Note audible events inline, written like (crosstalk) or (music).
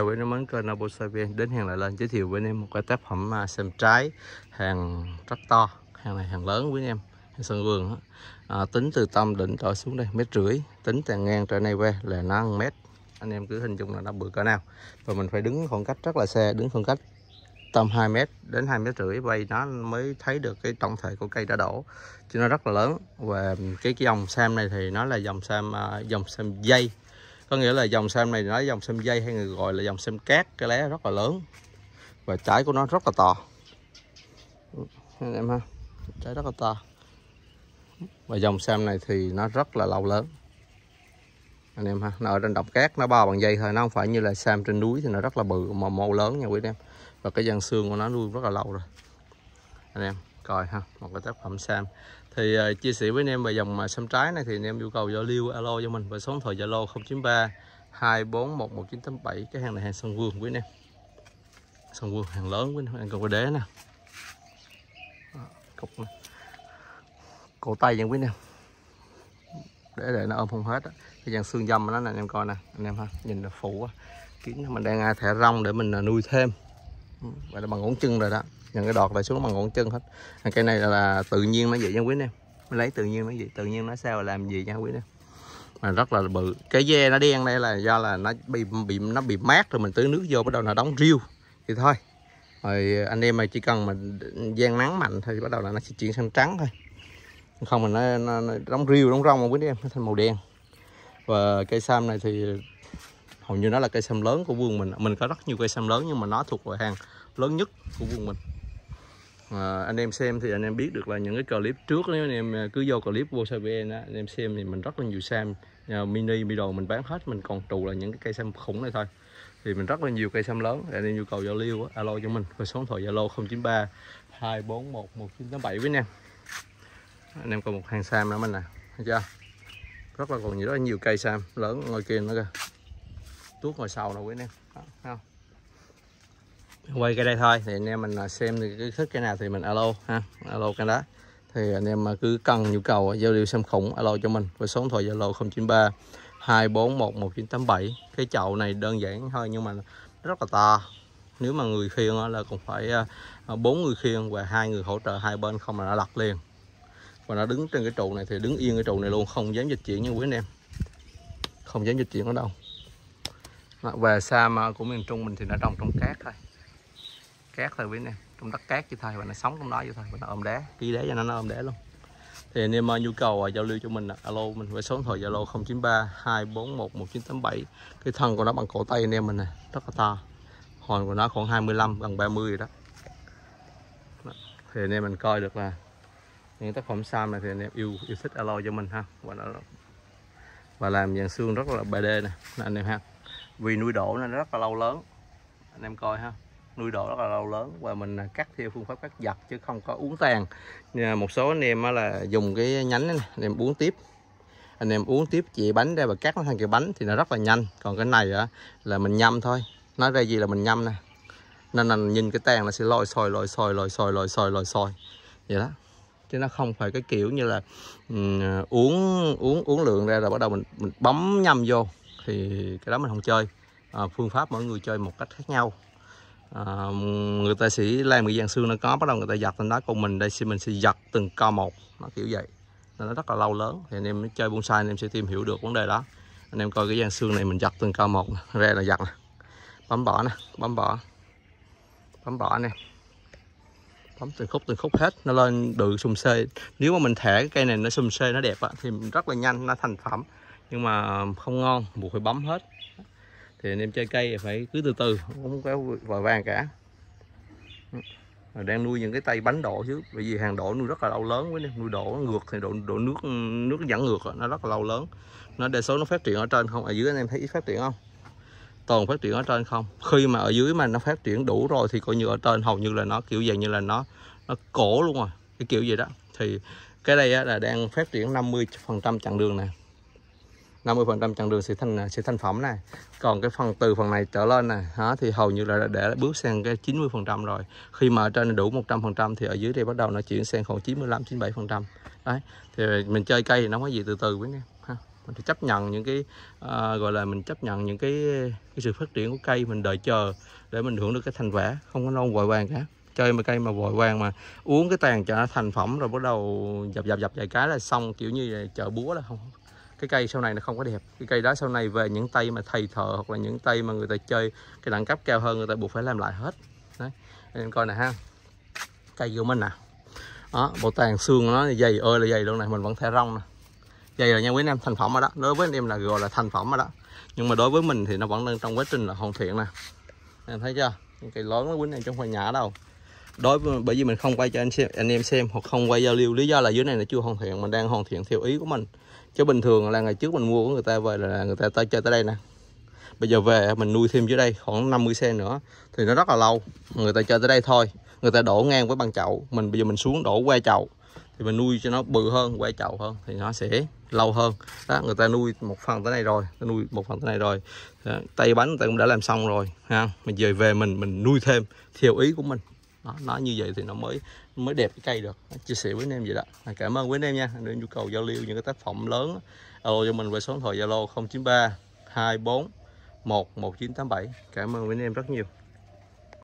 Chào em mến kênh Abusavien đến hàng lại lên giới thiệu với anh em một cái tác phẩm à, xem trái hàng rất to hàng này hàng lớn với anh em sân vườn à, tính từ tâm đỉnh trở xuống đây mét rưỡi tính từ ngang trở này về là nó mét anh em cứ hình dung là nó bự cỡ nào và mình phải đứng khoảng cách rất là xa đứng khoảng cách tầm 2 mét đến 2 mét rưỡi vậy nó mới thấy được cái tổng thể của cây đã đổ chứ nó rất là lớn và cái, cái dòng sam này thì nó là dòng sam à, dòng sam dây có nghĩa là dòng sam này nói dòng sam dây hay người gọi là dòng sam cát cái lá rất là lớn và trái của nó rất là to anh em ha trái rất là to và dòng sam này thì nó rất là lâu lớn anh em ha nó ở trên độc cát nó bao bằng dây thôi nó không phải như là sam trên núi thì nó rất là bự mà màu lớn nha quý anh em và cái dàn xương của nó nuôi rất là lâu rồi anh em coi ha một cái tác phẩm sam thì uh, chia sẻ với anh em về dòng uh, sâm trái này thì anh em yêu cầu giao lưu alo cho mình và số điện thoại zalo 093 2411987 cái hàng này hàng sông vương quý anh em sông vương hàng lớn quý anh em còn có đế nè cục này. cổ tay nha quý anh em để để nó ôm không hết á cái dàn xương dâm nó nè anh em coi nè anh em ha nhìn là phủ kín mình đang à, thẻ rong để mình à, nuôi thêm ừ, vậy là bằng ngón chân rồi đó những cái đọt là xuống bằng ngón chân hết cây này là, tự nhiên nó vậy nha quý anh em lấy tự nhiên nó vậy tự nhiên nó sao làm gì nha quý anh em mà rất là bự cái dê nó đen đây là do là nó bị bị nó bị mát rồi mình tưới nước vô bắt đầu là đóng riêu thì thôi rồi anh em mà chỉ cần mà gian nắng mạnh thì bắt đầu là nó sẽ chuyển sang trắng thôi không mà nó, nó, nó đóng riêu đóng rong mà quý anh em nó thành màu đen và cây sam này thì hầu như nó là cây sam lớn của vườn mình mình có rất nhiều cây sam lớn nhưng mà nó thuộc loại hàng lớn nhất của vườn mình mà ờ, anh em xem thì anh em biết được là những cái clip trước nếu anh em à, cứ vô clip vô vn á anh em xem thì mình rất là nhiều sam à, mini mi đồ mình bán hết mình còn trụ là những cái cây sam khủng này thôi thì mình rất là nhiều cây sam lớn để anh em nhu cầu giao lưu alo cho mình và số điện thoại zalo 093 241 1987 với anh em anh em còn một hàng sam nữa mình nè thấy chưa rất là còn nhiều rất là nhiều cây sam lớn ngoài kia nữa kìa tuốt ngoài sau nè quý anh em Đó, thấy không quay cái đây thôi thì anh em mình à, xem thì cứ thích cái nào thì mình alo ha alo cái đó thì anh em cứ cần nhu cầu à, giao lưu xem khủng alo cho mình với số điện thoại zalo 093 241 1987 cái chậu này đơn giản thôi nhưng mà rất là to nếu mà người khiêng là cũng phải à, bốn người khiêng và hai người hỗ trợ hai bên không là nó lật liền và nó đứng trên cái trụ này thì đứng yên cái trụ này luôn không dám dịch chuyển nha quý anh em không dám dịch chuyển ở đâu về xa mà của miền trung mình thì nó trồng trong cát thôi cát thôi quý anh em trong đất cát chứ thôi và nó sống trong đó vậy thôi và nó ôm đá ký đá cho nó, nó ôm đá luôn thì anh em à, nhu cầu à, giao lưu cho mình à, alo mình với số điện thoại zalo 093 241 1987 cái thân của nó bằng cổ tay anh em mình nè rất là to hòn của nó khoảng 25 gần 30 rồi đó. thì anh em mình coi được là những tác phẩm sam này thì anh em yêu yêu thích alo cho mình ha và nó và làm dàn xương rất là bd nè anh em ha vì nuôi đổ nên rất là lâu lớn anh em coi ha nuôi độ rất là lâu lớn và mình cắt theo phương pháp cắt giặt chứ không có uống tàn một số anh em là dùng cái nhánh này, anh em uống tiếp anh em uống tiếp chị bánh ra và cắt nó thành cái bánh thì nó rất là nhanh còn cái này á, là mình nhâm thôi nói ra gì là mình nhâm nè nên là nhìn cái tàn là sẽ lôi xồi lôi xồi lôi xồi lôi xồi lôi xồi vậy đó chứ nó không phải cái kiểu như là um, uống uống uống lượng ra rồi bắt đầu mình, mình bấm nhâm vô thì cái đó mình không chơi à, phương pháp mọi người chơi một cách khác nhau à, người ta sẽ làm cái dàn xương nó có bắt đầu người ta giặt lên đó còn mình đây mình sẽ giặt từng co một nó kiểu vậy nên nó rất là lâu lớn thì anh em chơi bonsai anh em sẽ tìm hiểu được vấn đề đó anh em coi cái dàn xương này mình giặt từng co một (laughs) ra là giặt nè bấm bỏ nè bấm bỏ bấm bỏ nè bấm từng khúc từng khúc hết nó lên được sum xê nếu mà mình thẻ cái cây này nó sum xê nó đẹp á, thì rất là nhanh nó thành phẩm nhưng mà không ngon buộc phải bấm hết thì anh em chơi cây phải cứ từ từ không có vòi vàng cả mà đang nuôi những cái tay bánh độ chứ bởi vì hàng độ nuôi rất là lâu lớn với nuôi độ ngược thì độ độ nước nước dẫn ngược nó rất là lâu lớn nó đề số nó phát triển ở trên không ở dưới anh em thấy phát triển không toàn phát triển ở trên không khi mà ở dưới mà nó phát triển đủ rồi thì coi như ở trên hầu như là nó kiểu dạng như là nó nó cổ luôn rồi cái kiểu gì đó thì cái đây là đang phát triển 50 phần trăm chặng đường này 50% chặng đường sẽ thành sẽ thành phẩm này còn cái phần từ phần này trở lên này hả thì hầu như là để bước sang cái 90% rồi khi mà ở trên đủ 100% thì ở dưới đây bắt đầu nó chuyển sang khoảng 95 97% đấy thì mình chơi cây thì nó có gì từ từ với em ha mình chấp nhận những cái à, gọi là mình chấp nhận những cái cái sự phát triển của cây mình đợi chờ để mình hưởng được cái thành quả không có non vội vàng cả chơi mà cây mà vội vàng mà uống cái tàn cho nó thành phẩm rồi bắt đầu dập dập dập vài cái là xong kiểu như chợ búa là không cái cây sau này nó không có đẹp cái cây đó sau này về những tay mà thầy thợ hoặc là những tay mà người ta chơi cái đẳng cấp cao hơn người ta buộc phải làm lại hết đấy em coi nè ha cây của mình nè đó bộ tàn xương nó dày ơi là dày luôn này mình vẫn thẻ rong nè dày rồi nha quý anh em thành phẩm rồi đó đối với anh em là gọi là thành phẩm rồi đó nhưng mà đối với mình thì nó vẫn đang trong quá trình là hoàn thiện nè em thấy chưa những cây lớn đó quý anh em trong hoa nhã đâu đối với, bởi vì mình không quay cho anh xem anh em xem hoặc không quay giao lưu lý do là dưới này là chưa hoàn thiện mình đang hoàn thiện theo ý của mình chứ bình thường là ngày trước mình mua của người ta về là người ta ta chơi tới đây nè bây giờ về mình nuôi thêm dưới đây khoảng 50 cm nữa thì nó rất là lâu người ta chơi tới đây thôi người ta đổ ngang với bằng chậu mình bây giờ mình xuống đổ qua chậu thì mình nuôi cho nó bự hơn quay chậu hơn thì nó sẽ lâu hơn đó người ta nuôi một phần tới này rồi ta nuôi một phần tới này rồi tay bánh người ta cũng đã làm xong rồi ha mình về về mình mình nuôi thêm theo ý của mình đó, nó như vậy thì nó mới mới đẹp cái cây được chia sẻ với anh em vậy đó à, cảm ơn quý anh em nha nếu nhu cầu giao lưu những cái tác phẩm lớn alo cho mình về số điện thoại zalo 093 24 1 1987 cảm ơn quý anh em rất nhiều